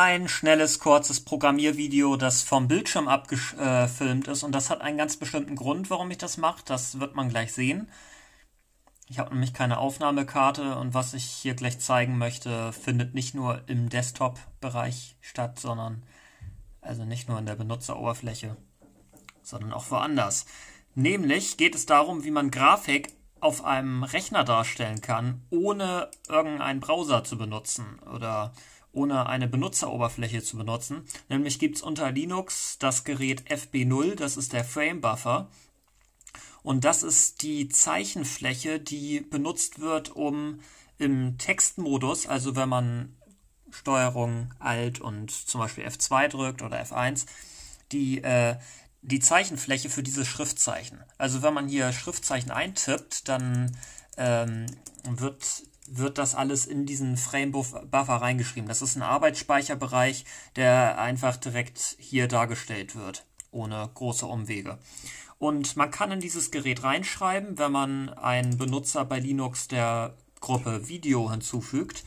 ein schnelles, kurzes Programmiervideo, das vom Bildschirm abgefilmt äh, ist. Und das hat einen ganz bestimmten Grund, warum ich das mache. Das wird man gleich sehen. Ich habe nämlich keine Aufnahmekarte und was ich hier gleich zeigen möchte, findet nicht nur im Desktop-Bereich statt, sondern also nicht nur in der Benutzeroberfläche, sondern auch woanders. Nämlich geht es darum, wie man Grafik auf einem Rechner darstellen kann, ohne irgendeinen Browser zu benutzen oder äh, ohne eine Benutzeroberfläche zu benutzen. Nämlich gibt es unter Linux das Gerät FB0, das ist der Frame Buffer. Und das ist die Zeichenfläche, die benutzt wird, um im Textmodus, also wenn man Steuerung Alt und zum Beispiel F2 drückt oder F1, die, äh, die Zeichenfläche für dieses Schriftzeichen. Also wenn man hier Schriftzeichen eintippt, dann ähm, wird wird das alles in diesen Frame-Buffer reingeschrieben. Das ist ein Arbeitsspeicherbereich, der einfach direkt hier dargestellt wird, ohne große Umwege. Und man kann in dieses Gerät reinschreiben, wenn man einen Benutzer bei Linux der Gruppe Video hinzufügt.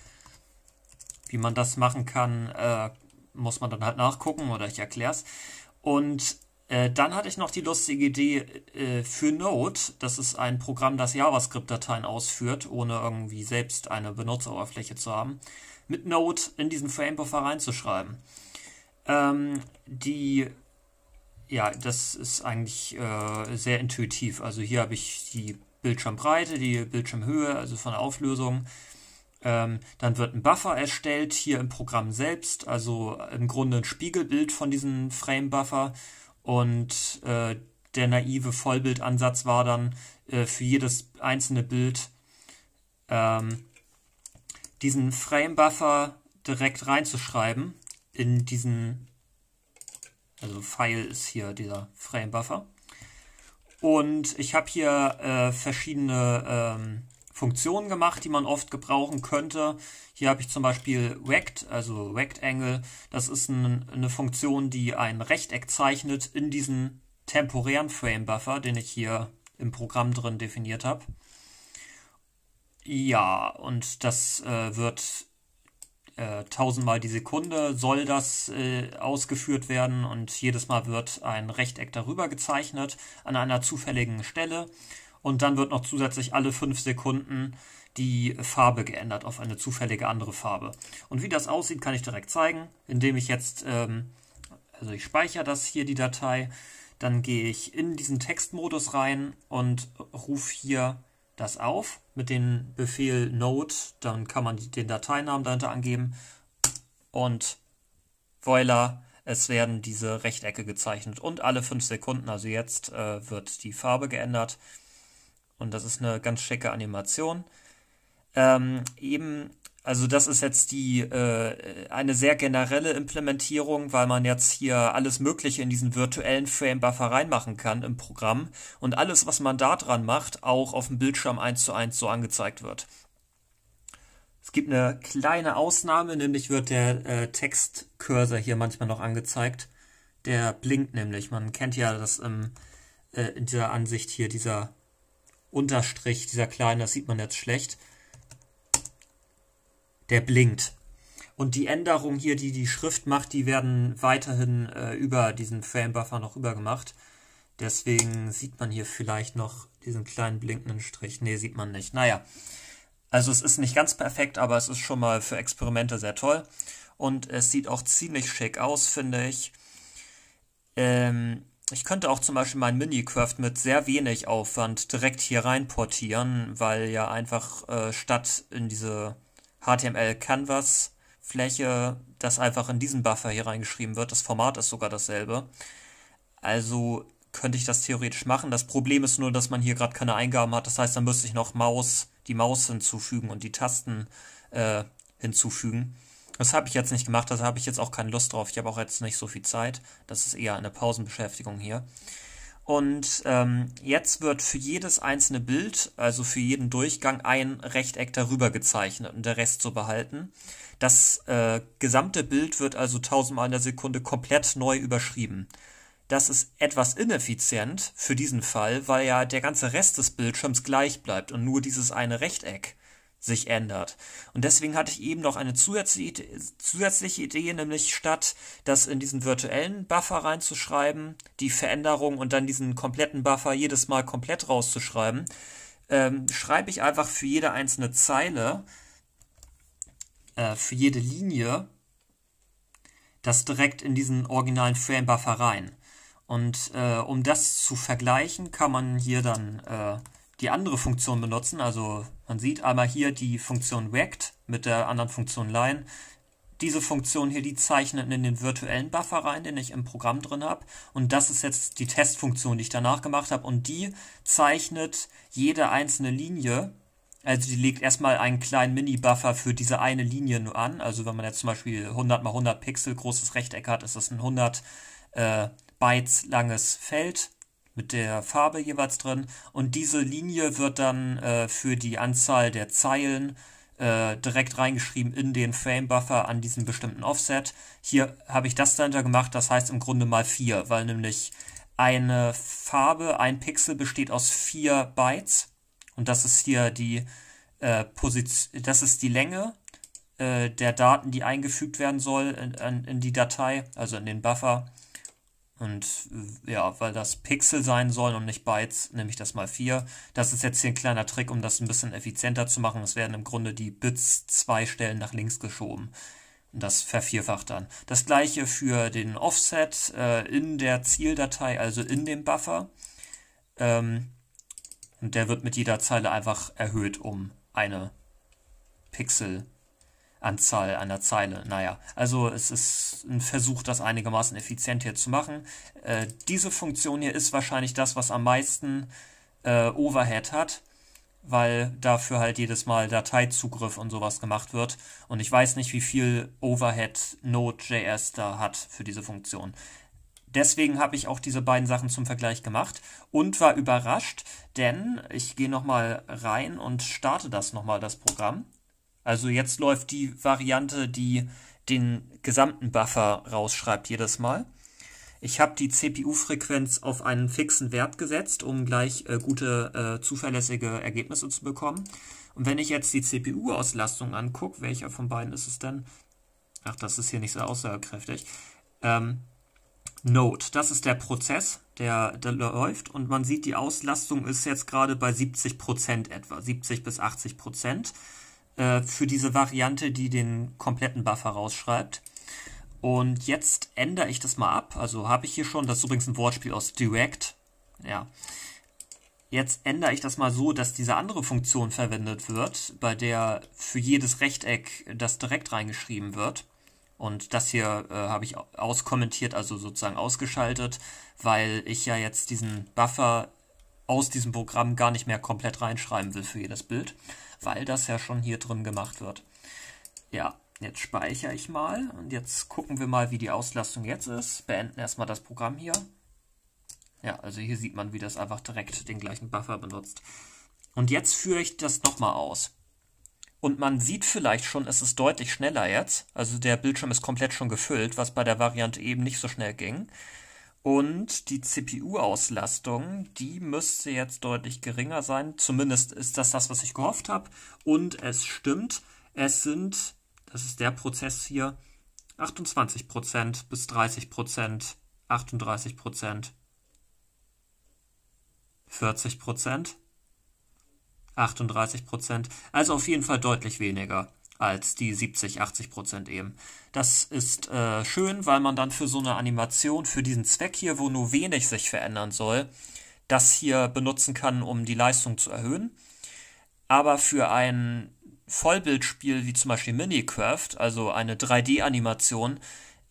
Wie man das machen kann, äh, muss man dann halt nachgucken oder ich erkläre es. Und äh, dann hatte ich noch die lustige Idee äh, für Node. Das ist ein Programm, das JavaScript-Dateien ausführt, ohne irgendwie selbst eine Benutzeroberfläche zu haben. Mit Node in diesen Framebuffer reinzuschreiben. Ähm, die ja, das ist eigentlich äh, sehr intuitiv. Also hier habe ich die Bildschirmbreite, die Bildschirmhöhe, also von der Auflösung. Ähm, dann wird ein Buffer erstellt, hier im Programm selbst, also im Grunde ein Spiegelbild von diesem Frame-Buffer. Und äh, der naive Vollbildansatz war dann äh, für jedes einzelne Bild ähm, diesen Frame-Buffer direkt reinzuschreiben in diesen, also File ist hier dieser Frame-Buffer. Und ich habe hier äh, verschiedene ähm, Funktionen gemacht, die man oft gebrauchen könnte. Hier habe ich zum Beispiel Rect, also Rectangle. Das ist ein, eine Funktion, die ein Rechteck zeichnet in diesen temporären Frame Buffer, den ich hier im Programm drin definiert habe. Ja, und das äh, wird äh, mal die Sekunde soll das äh, ausgeführt werden und jedes Mal wird ein Rechteck darüber gezeichnet an einer zufälligen Stelle und dann wird noch zusätzlich alle fünf Sekunden die Farbe geändert auf eine zufällige andere Farbe. Und wie das aussieht, kann ich direkt zeigen, indem ich jetzt, ähm, also ich speichere das hier, die Datei, dann gehe ich in diesen Textmodus rein und rufe hier das auf mit dem Befehl Node, dann kann man den Dateinamen dahinter angeben und voila, es werden diese Rechtecke gezeichnet und alle fünf Sekunden, also jetzt äh, wird die Farbe geändert. Und das ist eine ganz schicke Animation. Ähm, eben, also das ist jetzt die äh, eine sehr generelle Implementierung, weil man jetzt hier alles Mögliche in diesen virtuellen Frame-Buffer reinmachen kann im Programm und alles, was man da dran macht, auch auf dem Bildschirm eins zu eins so angezeigt wird. Es gibt eine kleine Ausnahme, nämlich wird der äh, Textcursor hier manchmal noch angezeigt. Der blinkt nämlich. Man kennt ja das ähm, äh, in dieser Ansicht hier, dieser Unterstrich, dieser kleine, das sieht man jetzt schlecht, der blinkt. Und die Änderungen hier, die die Schrift macht, die werden weiterhin äh, über diesen Frame-Buffer noch übergemacht. Deswegen sieht man hier vielleicht noch diesen kleinen blinkenden Strich. Ne, sieht man nicht. Naja, also es ist nicht ganz perfekt, aber es ist schon mal für Experimente sehr toll. Und es sieht auch ziemlich schick aus, finde ich. Ähm, ich könnte auch zum Beispiel mein Minicraft mit sehr wenig Aufwand direkt hier rein portieren, weil ja einfach äh, statt in diese HTML-Canvas-Fläche das einfach in diesen Buffer hier reingeschrieben wird. Das Format ist sogar dasselbe. Also könnte ich das theoretisch machen. Das Problem ist nur, dass man hier gerade keine Eingaben hat. Das heißt, dann müsste ich noch Maus, die Maus hinzufügen und die Tasten äh, hinzufügen. Das habe ich jetzt nicht gemacht, da habe ich jetzt auch keine Lust drauf. Ich habe auch jetzt nicht so viel Zeit. Das ist eher eine Pausenbeschäftigung hier. Und ähm, jetzt wird für jedes einzelne Bild, also für jeden Durchgang, ein Rechteck darüber gezeichnet und der Rest so behalten. Das äh, gesamte Bild wird also tausendmal in der Sekunde komplett neu überschrieben. Das ist etwas ineffizient für diesen Fall, weil ja der ganze Rest des Bildschirms gleich bleibt und nur dieses eine Rechteck sich ändert. Und deswegen hatte ich eben noch eine zusätzliche, Idee, nämlich statt das in diesen virtuellen Buffer reinzuschreiben, die Veränderung und dann diesen kompletten Buffer jedes Mal komplett rauszuschreiben, ähm, schreibe ich einfach für jede einzelne Zeile, äh, für jede Linie, das direkt in diesen originalen Frame-Buffer rein. Und äh, um das zu vergleichen, kann man hier dann äh, die andere Funktion benutzen. Also man sieht einmal hier die Funktion rect mit der anderen Funktion line. Diese Funktion hier, die zeichnet in den virtuellen Buffer rein, den ich im Programm drin habe. Und das ist jetzt die Testfunktion, die ich danach gemacht habe. Und die zeichnet jede einzelne Linie. Also die legt erstmal einen kleinen Mini-Buffer für diese eine Linie nur an. Also wenn man jetzt zum Beispiel 100 mal 100 Pixel großes Rechteck hat, ist das ein 100 äh, Bytes langes Feld mit der Farbe jeweils drin. Und diese Linie wird dann äh, für die Anzahl der Zeilen äh, direkt reingeschrieben in den Frame-Buffer an diesem bestimmten Offset. Hier habe ich das dahinter gemacht, das heißt im Grunde mal 4, weil nämlich eine Farbe, ein Pixel besteht aus 4 Bytes. Und das ist hier die äh, Position, das ist die Länge äh, der Daten, die eingefügt werden soll in, in die Datei, also in den Buffer. Und äh, ja, weil das Pixel sein sollen und nicht Bytes, nehme ich das mal 4. Das ist jetzt hier ein kleiner Trick, um das ein bisschen effizienter zu machen. Es werden im Grunde die Bits zwei Stellen nach links geschoben. Und das vervierfacht dann. Das gleiche für den Offset äh, in der Zieldatei, also in dem Buffer. Ähm, und der wird mit jeder Zeile einfach erhöht um eine Pixel Anzahl einer Zeile. Naja, also es ist ein Versuch, das einigermaßen effizient hier zu machen. Äh, diese Funktion hier ist wahrscheinlich das, was am meisten äh, Overhead hat, weil dafür halt jedes Mal Dateizugriff und sowas gemacht wird. Und ich weiß nicht, wie viel Overhead Node.js da hat für diese Funktion. Deswegen habe ich auch diese beiden Sachen zum Vergleich gemacht und war überrascht, denn ich gehe nochmal rein und starte das nochmal, das Programm. Also jetzt läuft die Variante, die den gesamten Buffer rausschreibt jedes Mal. Ich habe die CPU-Frequenz auf einen fixen Wert gesetzt, um gleich äh, gute, äh, zuverlässige Ergebnisse zu bekommen. Und wenn ich jetzt die CPU-Auslastung angucke, welcher von beiden ist es denn? Ach, das ist hier nicht so aussagekräftig. Ähm, Node, das ist der Prozess, der, der läuft und man sieht, die Auslastung ist jetzt gerade bei 70% etwa, 70 bis 80%. Äh, für diese Variante, die den kompletten Buffer rausschreibt. Und jetzt ändere ich das mal ab. Also habe ich hier schon, das ist übrigens ein Wortspiel aus Direct. Ja. Jetzt ändere ich das mal so, dass diese andere Funktion verwendet wird, bei der für jedes Rechteck das direkt reingeschrieben wird. Und das hier äh, habe ich auskommentiert, also sozusagen ausgeschaltet, weil ich ja jetzt diesen Buffer aus diesem Programm gar nicht mehr komplett reinschreiben will für jedes Bild, weil das ja schon hier drin gemacht wird. Ja, jetzt speichere ich mal und jetzt gucken wir mal, wie die Auslastung jetzt ist. Beenden erstmal das Programm hier. Ja, also hier sieht man, wie das einfach direkt den gleichen Buffer benutzt. Und jetzt führe ich das nochmal aus. Und man sieht vielleicht schon, es ist deutlich schneller jetzt. Also der Bildschirm ist komplett schon gefüllt, was bei der Variante eben nicht so schnell ging. Und die CPU-Auslastung, die müsste jetzt deutlich geringer sein. Zumindest ist das das, was ich gehofft habe. Und es stimmt, es sind, das ist der Prozess hier, 28% bis 30%, 38%, 40%, 38%. Also auf jeden Fall deutlich weniger als die 70, 80 Prozent eben. Das ist äh, schön, weil man dann für so eine Animation, für diesen Zweck hier, wo nur wenig sich verändern soll, das hier benutzen kann, um die Leistung zu erhöhen. Aber für ein Vollbildspiel wie zum Beispiel Minicraft, also eine 3D-Animation,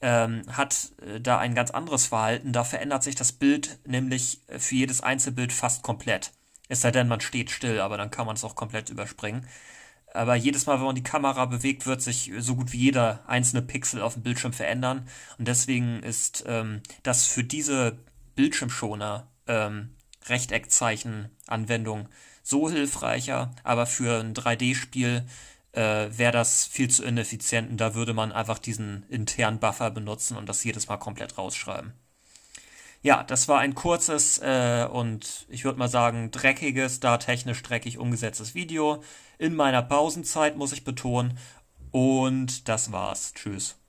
ähm, hat äh, da ein ganz anderes Verhalten. Da verändert sich das Bild nämlich äh, für jedes Einzelbild fast komplett. Es sei denn, man steht still, aber dann kann man es auch komplett überspringen. Aber jedes Mal, wenn man die Kamera bewegt, wird sich so gut wie jeder einzelne Pixel auf dem Bildschirm verändern. Und deswegen ist ähm, das für diese Bildschirmschoner ähm, Rechteckzeichen-Anwendung so hilfreicher, aber für ein 3D-Spiel äh, wäre das viel zu ineffizient und da würde man einfach diesen internen Buffer benutzen und das jedes Mal komplett rausschreiben. Ja, das war ein kurzes äh, und ich würde mal sagen dreckiges, da technisch dreckig umgesetztes Video. In meiner Pausenzeit muss ich betonen. Und das war's. Tschüss.